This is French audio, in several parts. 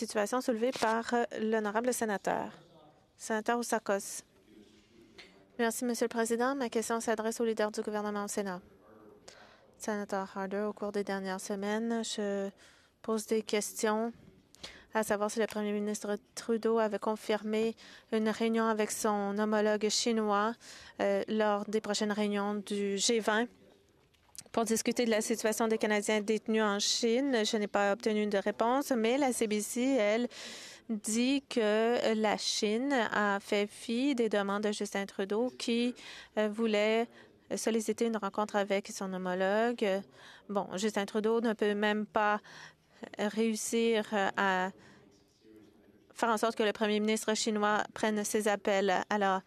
situation soulevée par euh, l'honorable sénateur. Sénateur Ousakos. Merci, Monsieur le Président. Ma question s'adresse au leader du gouvernement au Sénat. Sénateur Harder, au cours des dernières semaines, je pose des questions à savoir si le premier ministre Trudeau avait confirmé une réunion avec son homologue chinois euh, lors des prochaines réunions du G20 pour discuter de la situation des Canadiens détenus en Chine, je n'ai pas obtenu de réponse, mais la CBC, elle, dit que la Chine a fait fi des demandes de Justin Trudeau qui euh, voulait solliciter une rencontre avec son homologue. Bon, Justin Trudeau ne peut même pas réussir à faire en sorte que le premier ministre chinois prenne ses appels. Alors,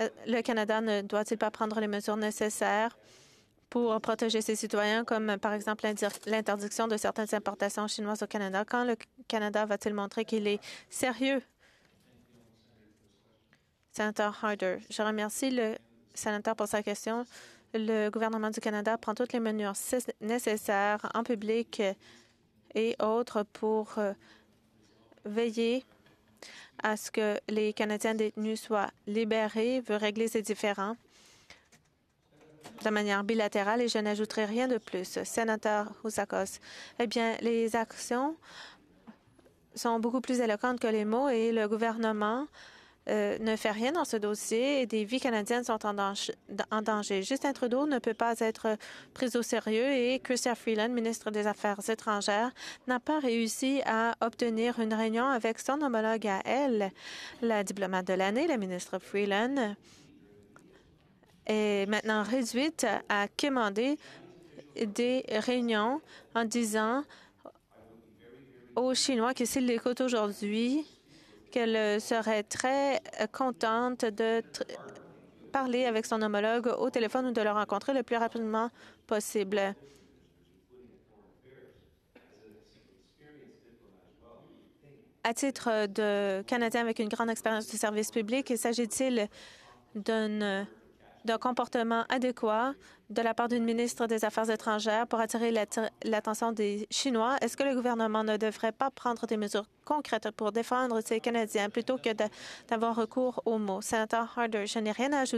euh, le Canada ne doit-il pas prendre les mesures nécessaires pour protéger ses citoyens, comme par exemple l'interdiction de certaines importations chinoises au Canada. Quand le Canada va-t-il montrer qu'il est sérieux? Sénateur Harder, je remercie le sénateur pour sa question. Le gouvernement du Canada prend toutes les mesures nécessaires en public et autres pour euh, veiller à ce que les Canadiens détenus soient libérés, veut régler ces différends de manière bilatérale et je n'ajouterai rien de plus. Sénateur Houssakos, eh bien, les actions sont beaucoup plus éloquentes que les mots et le gouvernement euh, ne fait rien dans ce dossier et des vies canadiennes sont en danger, en danger. Justin Trudeau ne peut pas être pris au sérieux et Chrystia Freeland, ministre des Affaires étrangères, n'a pas réussi à obtenir une réunion avec son homologue à elle, la diplomate de l'année, la ministre Freeland est maintenant réduite à commander des réunions en disant aux Chinois que s'ils l'écoutent aujourd'hui, qu'elle serait très contente de parler avec son homologue au téléphone ou de le rencontrer le plus rapidement possible. À titre de Canadien avec une grande expérience du service public, s'agit-il d'une d'un comportement adéquat de la part d'une ministre des Affaires étrangères pour attirer l'attention des Chinois? Est-ce que le gouvernement ne devrait pas prendre des mesures concrètes pour défendre ces Canadiens plutôt que d'avoir recours aux mots? Sénateur Harder, je n'ai rien à ajouter.